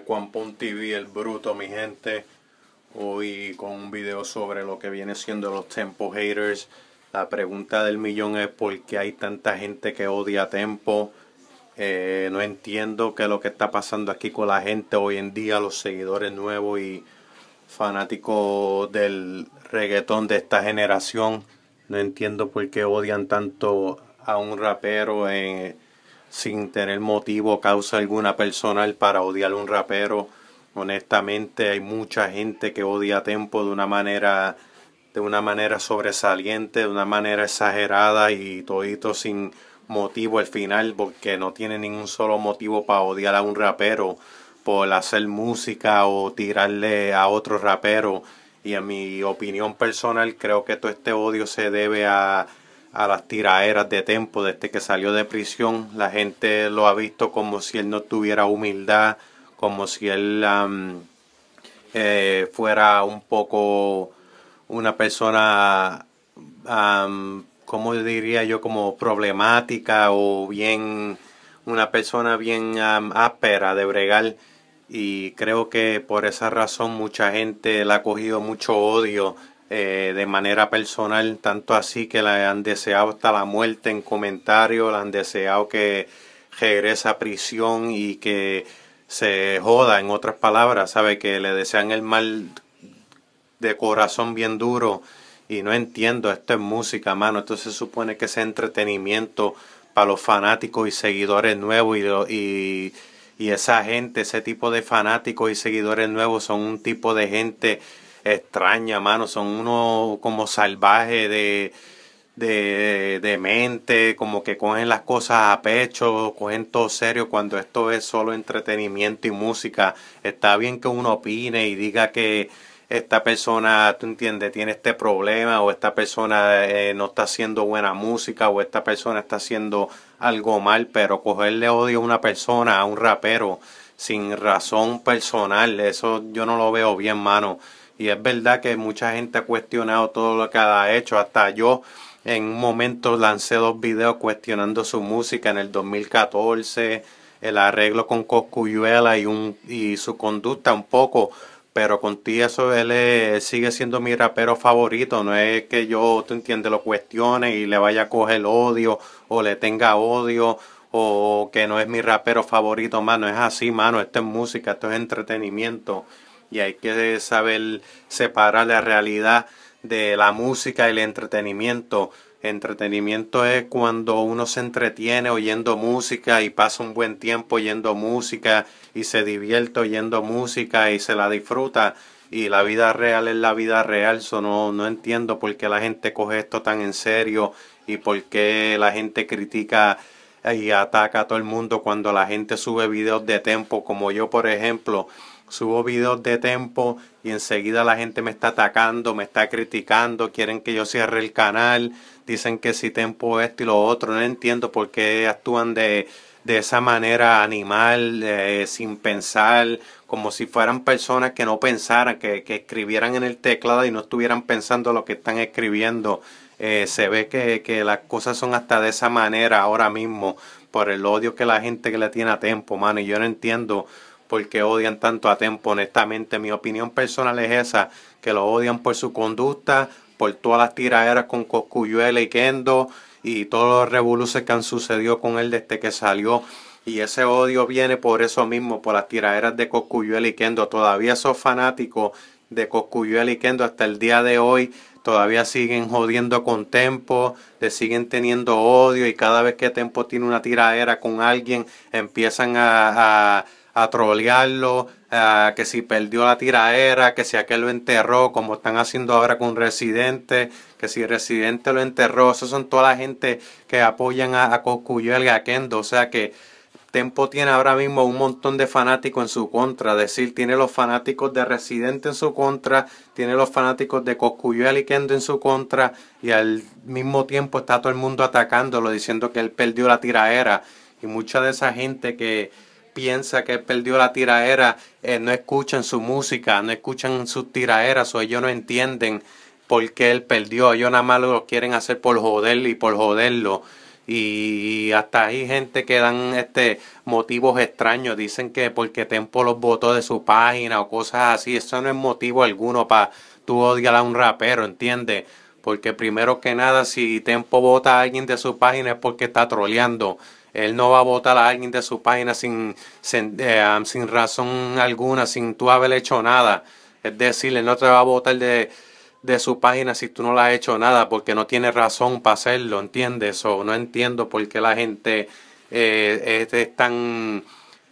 Juan Pon TV, el bruto, mi gente. Hoy con un video sobre lo que viene siendo los Tempo haters. La pregunta del millón es por qué hay tanta gente que odia Tempo. Eh, no entiendo qué es lo que está pasando aquí con la gente hoy en día, los seguidores nuevos y fanáticos del reggaetón de esta generación. No entiendo por qué odian tanto a un rapero en sin tener motivo o causa alguna personal para odiar a un rapero. Honestamente, hay mucha gente que odia a Tempo de una manera de una manera sobresaliente, de una manera exagerada y todito sin motivo al final porque no tiene ningún solo motivo para odiar a un rapero por hacer música o tirarle a otro rapero y en mi opinión personal creo que todo este odio se debe a a las tiraeras de tiempo desde que salió de prisión. La gente lo ha visto como si él no tuviera humildad, como si él eh, fuera un poco una persona, como diría yo, como problemática o bien una persona bien áspera de bregar. Y creo que por esa razón mucha gente le ha cogido mucho odio eh, de manera personal, tanto así que le han deseado hasta la muerte en comentarios, le han deseado que regrese a prisión y que se joda, en otras palabras, sabe que le desean el mal de corazón bien duro y no entiendo, esto es música, mano, esto se supone que es entretenimiento para los fanáticos y seguidores nuevos y, y, y esa gente, ese tipo de fanáticos y seguidores nuevos son un tipo de gente extraña, mano. Son unos como salvajes de, de, de, mente, como que cogen las cosas a pecho, cogen todo serio cuando esto es solo entretenimiento y música. Está bien que uno opine y diga que esta persona, tú entiendes, tiene este problema o esta persona eh, no está haciendo buena música o esta persona está haciendo algo mal, pero cogerle odio a una persona, a un rapero, sin razón personal, eso yo no lo veo bien, mano. Y es verdad que mucha gente ha cuestionado todo lo que ha hecho. Hasta yo en un momento lancé dos videos cuestionando su música en el 2014, el arreglo con Coscuyuela y, un, y su conducta un poco. Pero con ti eso él sigue siendo mi rapero favorito. No es que yo, tú entiendes, lo cuestione y le vaya a coger odio o le tenga odio o que no es mi rapero favorito, mano. Es así, mano. Esto es música, esto es entretenimiento y hay que saber separar la realidad de la música y el entretenimiento. Entretenimiento es cuando uno se entretiene oyendo música y pasa un buen tiempo oyendo música y se divierte oyendo música y se la disfruta. Y la vida real es la vida real. no, no entiendo por qué la gente coge esto tan en serio y por qué la gente critica y ataca a todo el mundo cuando la gente sube videos de tempo, como yo por ejemplo, subo videos de tempo y enseguida la gente me está atacando, me está criticando, quieren que yo cierre el canal, dicen que si tempo esto y lo otro, no entiendo por qué actúan de, de esa manera animal, sin pensar, como si fueran personas que no pensaran, que escribieran en el teclado y no estuvieran pensando lo que están escribiendo. Eh, se ve que, las cosas son hasta de esa manera ahora mismo por el odio que la gente que le tiene a Tempo, mano. Y yo no entiendo por qué odian tanto a Tempo, honestamente. Mi opinión personal es esa, que lo odian por su conducta, por todas las tiraderas con Coscuyuela y Kendo y todos los revoluciones que han sucedido con él desde que salió. Y ese odio viene por eso mismo, por las tiraderas de Coscuyuela y Kendo. Todavía son fanático de Coscuyuela y Kendo hasta el día de hoy todavía siguen jodiendo con Tempo, le siguen teniendo odio y cada vez que Tempo tiene una tiradera con alguien empiezan a, trolearlo, que si perdió la tiradera, que si aquel lo enterró, como están haciendo ahora con Residente, que si Residente lo enterró, eso son toda la gente que apoyan a, a el y Kendo, o sea que Tempo tiene ahora mismo un montón de fanáticos en su contra, es decir, tiene los fanáticos de Residente en su contra, tiene los fanáticos de Coscuyuela y Kendo en su contra, y al mismo tiempo está todo el mundo atacándolo, diciendo que él perdió la tiraera. Y mucha de esa gente que piensa que él perdió la tiraera, eh, no escuchan su música, no escuchan sus tiraeras, o ellos no entienden por qué él perdió, ellos nada más lo quieren hacer por joder y por joderlo y hasta hay gente que dan este motivos extraños, dicen que porque Tempo los votó de su página o cosas así, eso no es motivo alguno para tú odiar a un rapero, ¿entiendes? Porque primero que nada, si Tempo vota a alguien de su página es porque está troleando. Él no va a votar a alguien de su página sin, eh, sin, razón alguna, sin tú haber hecho nada. Es decir, él no te va a votar de, de su página si tú no le has hecho nada porque no tiene razón para hacerlo, ¿entiendes? O no entiendo por qué la gente eh, es, tan,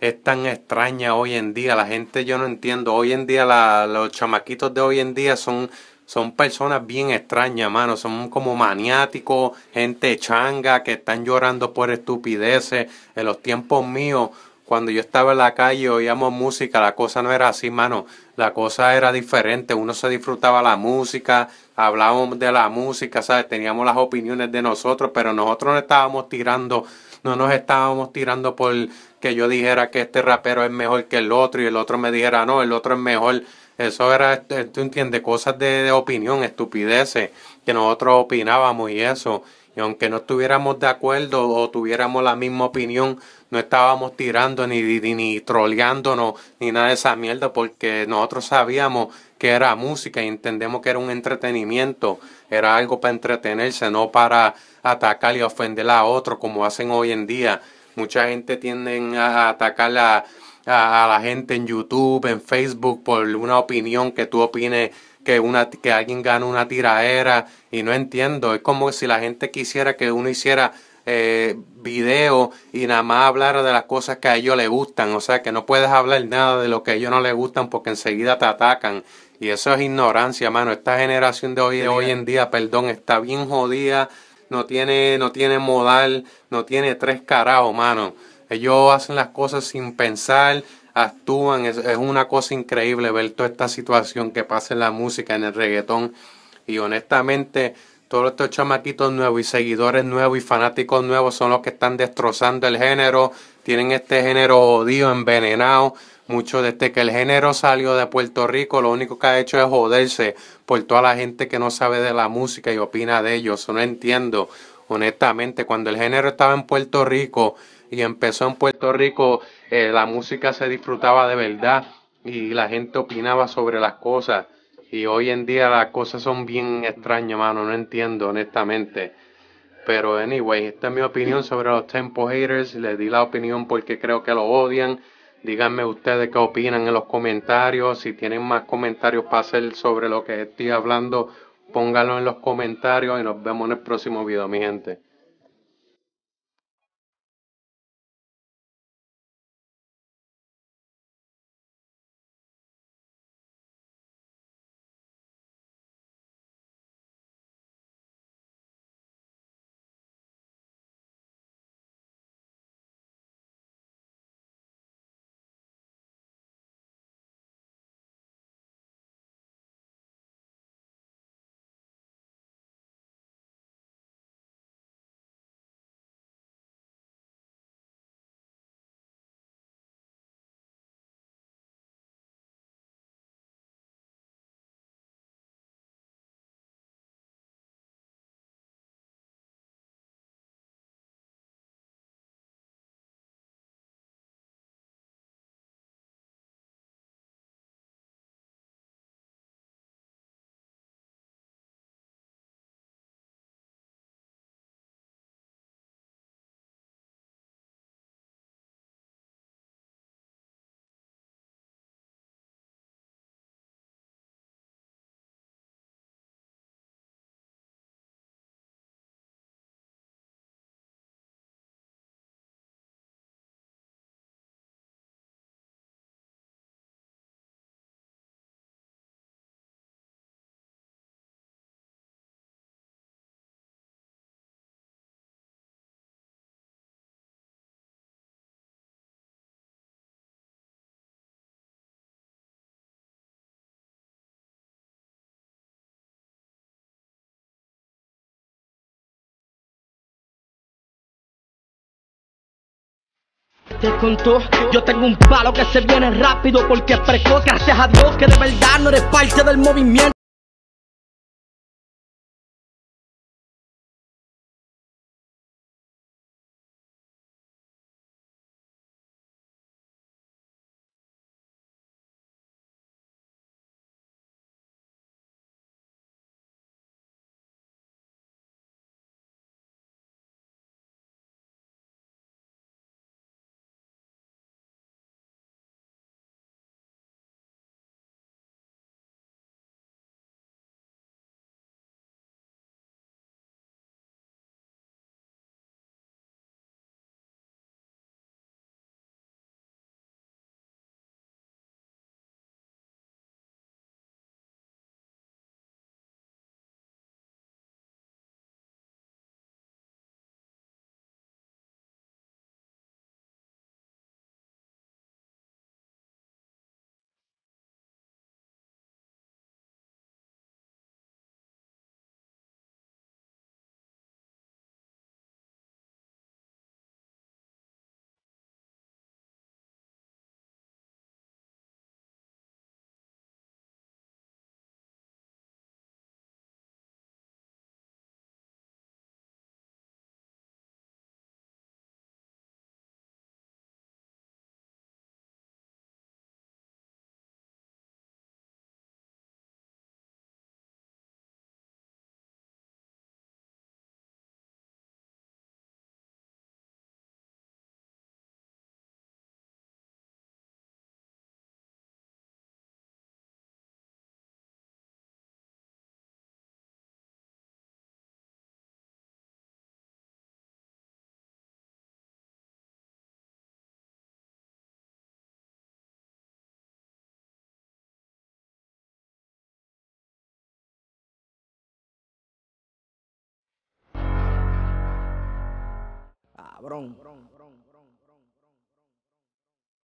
es tan extraña hoy en día. La gente yo no entiendo. Hoy en día los chamaquitos de hoy en día son son personas bien extrañas, mano. Son como maniáticos, gente changa que están llorando por estupideces. En los tiempos míos, cuando yo estaba en la calle oíamos música, la cosa no era así, mano. La cosa era diferente. Uno se disfrutaba la música, hablábamos de la música, ¿sabes? Teníamos las opiniones de nosotros, pero nosotros no estábamos tirando, no nos estábamos tirando por que yo dijera que este rapero es mejor que el otro y el otro me dijera no, el otro es mejor. Eso era, tú entiendes, cosas de opinión, estupideces que nosotros opinábamos y eso. Y aunque no estuviéramos de acuerdo o tuviéramos la misma opinión, no estábamos tirando ni, ni, troleándonos ni nada de esa mierda porque nosotros sabíamos que era música y entendemos que era un entretenimiento, era algo para entretenerse, no para atacar y ofender a otro como hacen hoy en día. Mucha gente tiende a atacar a la gente en YouTube, en Facebook por una opinión que tú opines que, una, que alguien gana una tiraera y no entiendo. Es como si la gente quisiera que uno hiciera eh, video y nada más hablara de las cosas que a ellos le gustan. O sea, que no puedes hablar nada de lo que a ellos no les gustan porque enseguida te atacan. Y eso es ignorancia, mano. Esta generación de hoy, de hoy en día, perdón, está bien jodida. No tiene, no tiene modal, no tiene tres carajos, mano. Ellos hacen las cosas sin pensar, actúan. Es, una cosa increíble ver toda esta situación que pasa en la música, en el reggaetón. Y honestamente, todos estos chamaquitos nuevos y seguidores nuevos y fanáticos nuevos son los que están destrozando el género. Tienen este género odio, envenenado. Mucho desde que el género salió de Puerto Rico, lo único que ha hecho es joderse por toda la gente que no sabe de la música y opina de ellos. No entiendo honestamente, cuando el género estaba en Puerto Rico y empezó en Puerto Rico, eh, la música se disfrutaba de verdad y la gente opinaba sobre las cosas. Y hoy en día las cosas son bien extrañas, mano, no entiendo, honestamente. Pero, anyway, esta es mi opinión sobre los Tempo Haters. Les di la opinión porque creo que lo odian. Díganme ustedes qué opinan en los comentarios. Si tienen más comentarios para hacer sobre lo que estoy hablando pónganlo en los comentarios y nos vemos en el próximo video, mi gente. Yo tengo un palo que se viene rápido porque es precoz Gracias a Dios que de verdad no eres parte del movimiento cabrón.